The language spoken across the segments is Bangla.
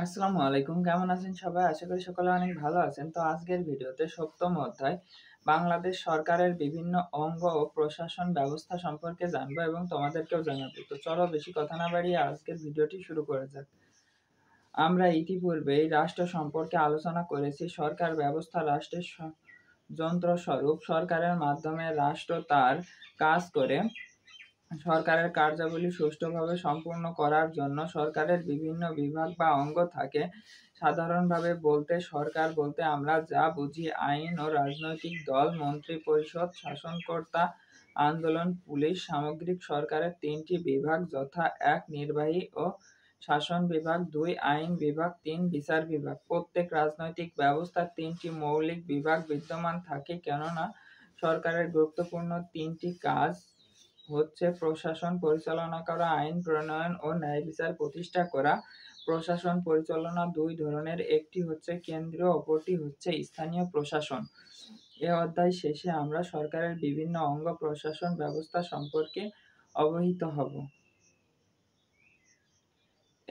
আসসালামু আলাইকুম কেমন আছেন সবাই আশা করি সকলে অনেক ভালো আছেন তো আজকের ভিডিওতে সপ্তম অধ্যায় বাংলাদেশ সরকারের বিভিন্ন অঙ্গ ও প্রশাসন ব্যবস্থা সম্পর্কে জানবো এবং তোমাদেরকেও জানাবো তো চলো বেশি কথা না বাড়িয়ে আজকের ভিডিওটি শুরু করা যাক আমরা ইতিপূর্বেই রাষ্ট্র সম্পর্কে আলোচনা করেছি সরকার ব্যবস্থা রাষ্ট্রের যন্ত্রস্বরূপ সরকারের মাধ্যমে রাষ্ট্র তার কাজ করে সরকারের কার্যাবলী সুষ্ঠুভাবে সম্পূর্ণ করার জন্য সরকারের বিভিন্ন বিভাগ বা অঙ্গ থাকে সাধারণভাবে বলতে সরকার বলতে আমরা যা বুঝি আইন ও রাজনৈতিক দল মন্ত্রী পরিষদ শাসনকর্তা আন্দোলন পুলিশ সামগ্রিক সরকারের তিনটি বিভাগ যথা এক নির্বাহী ও শাসন বিভাগ দুই আইন বিভাগ তিন বিচার বিভাগ প্রত্যেক রাজনৈতিক ব্যবস্থার তিনটি মৌলিক বিভাগ বিদ্যমান থাকে কেননা সরকারের গুরুত্বপূর্ণ তিনটি কাজ হচ্ছে প্রশাসন পরিচালনা করা আইন প্রণয়ন ও ন্যায় বিচার প্রতিষ্ঠা করা প্রশাসন পরিচালনা দুই ধরনের একটি হচ্ছে কেন্দ্রীয় অপরটি হচ্ছে স্থানীয় প্রশাসন এ অধ্যায় শেষে আমরা সরকারের বিভিন্ন অঙ্গ প্রশাসন ব্যবস্থা সম্পর্কে অবহিত হব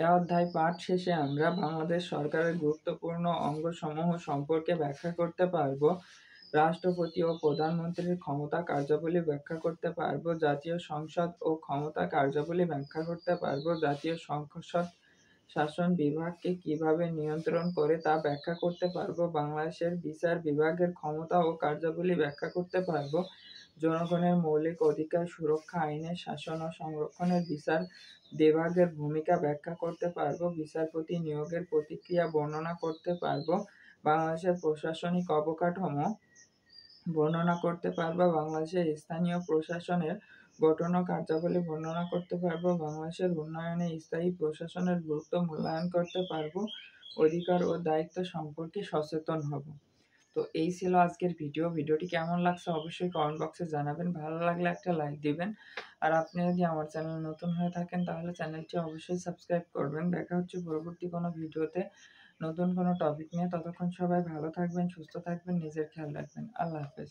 এ অধ্যায় পাঠ শেষে আমরা বাংলাদেশ সরকারের গুরুত্বপূর্ণ অঙ্গসমূহ সম্পর্কে ব্যাখ্যা করতে পারব রাষ্ট্রপতি ও প্রধানমন্ত্রীর ক্ষমতা কার্যাবলী ব্যাখ্যা করতে পারব জাতীয় সংসদ ও ক্ষমতা কার্যাবলী ব্যাখ্যা করতে পারব জাতীয় সংসদ শাসন বিভাগকে কিভাবে নিয়ন্ত্রণ করে তা ব্যাখ্যা করতে পারব বাংলাদেশের বিচার বিভাগের ক্ষমতা ও কার্যাবলী ব্যাখ্যা করতে পারব জনগণের মৌলিক অধিকার সুরক্ষা আইনের শাসন ও সংরক্ষণের বিচার বিভাগের ভূমিকা ব্যাখ্যা করতে পারব বিচারপতি নিয়োগের প্রতিক্রিয়া বর্ণনা করতে পারব বাংলাদেশের প্রশাসনিক অবকাঠামো বর্ণনা করতে পারবা বাংলাদেশের স্থানীয় প্রশাসনের গঠন ও কার্যাবলী বর্ণনা করতে পারবো বাংলাদেশের উন্নয়নে স্থায়ী প্রশাসনের গুরুত্ব মূল্যায়ন করতে পারবো অধিকার ও দায়িত্ব সম্পর্কে সচেতন হব তো এই ছিল আজকের ভিডিও ভিডিওটি কেমন লাগছে অবশ্যই কমেন্ট বক্সে জানাবেন ভালো লাগলে একটা লাইক দিবেন আর আপনি যদি আমার চ্যানেল নতুন হয়ে থাকেন তাহলে চ্যানেলটি অবশ্যই সাবস্ক্রাইব করবেন দেখা হচ্ছে পরবর্তী কোনো ভিডিওতে নতুন কোনো টপিক নিয়ে ততক্ষণ সবাই ভালো থাকবেন সুস্থ থাকবেন নিজের খেয়াল রাখবেন আল্লাহ হাফেজ